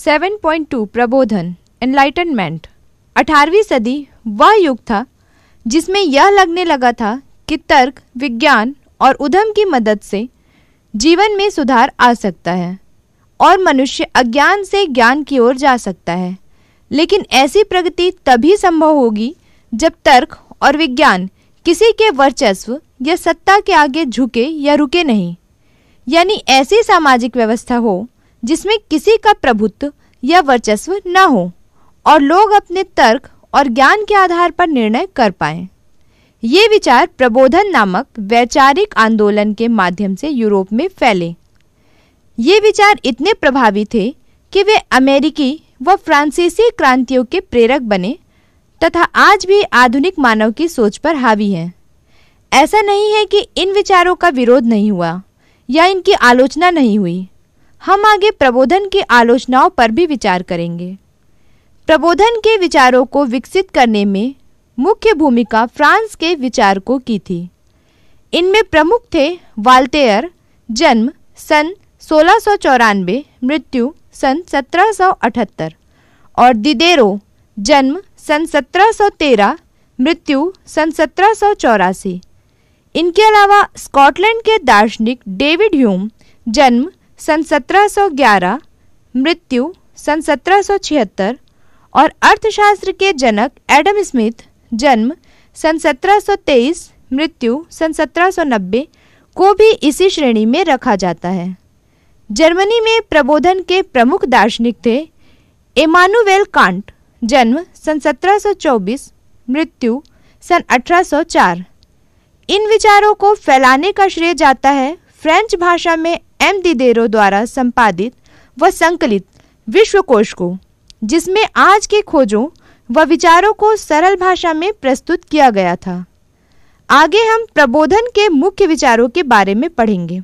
7.2 प्रबोधन एनलाइटनमेंट 18वीं सदी वह युग था जिसमें यह लगने लगा था कि तर्क विज्ञान और उधम की मदद से जीवन में सुधार आ सकता है और मनुष्य अज्ञान से ज्ञान की ओर जा सकता है लेकिन ऐसी प्रगति तभी संभव होगी जब तर्क और विज्ञान किसी के वर्चस्व या सत्ता के आगे झुके या रुके नहीं यानी ऐसी सामाजिक व्यवस्था हो जिसमें किसी का प्रभुत्व या वर्चस्व न हो और लोग अपने तर्क और ज्ञान के आधार पर निर्णय कर पाए ये विचार प्रबोधन नामक वैचारिक आंदोलन के माध्यम से यूरोप में फैले ये विचार इतने प्रभावी थे कि वे अमेरिकी व फ्रांसीसी क्रांतियों के प्रेरक बने तथा आज भी आधुनिक मानव की सोच पर हावी हैं ऐसा नहीं है कि इन विचारों का विरोध नहीं हुआ या इनकी आलोचना नहीं हुई हम आगे प्रबोधन की आलोचनाओं पर भी विचार करेंगे प्रबोधन के विचारों को विकसित करने में मुख्य भूमिका फ्रांस के विचारकों की थी इनमें प्रमुख थे वाल्टेयर जन्म सन सोलह मृत्यु सन 1778 और दिदेरो जन्म सन 1713 मृत्यु सन सत्रह इनके अलावा स्कॉटलैंड के दार्शनिक डेविड ह्यूम जन्म सन 1711 मृत्यु सन 1776 और अर्थशास्त्र के जनक एडम स्मिथ जन्म सन 1723 मृत्यु सन 1790 को भी इसी श्रेणी में रखा जाता है जर्मनी में प्रबोधन के प्रमुख दार्शनिक थे एमानुवेल कांट जन्म सन 1724 मृत्यु सन 1804 इन विचारों को फैलाने का श्रेय जाता है फ्रेंच भाषा में एम दिदेरो द्वारा संपादित व संकलित विश्वकोश को जिसमें आज के खोजों व विचारों को सरल भाषा में प्रस्तुत किया गया था आगे हम प्रबोधन के मुख्य विचारों के बारे में पढ़ेंगे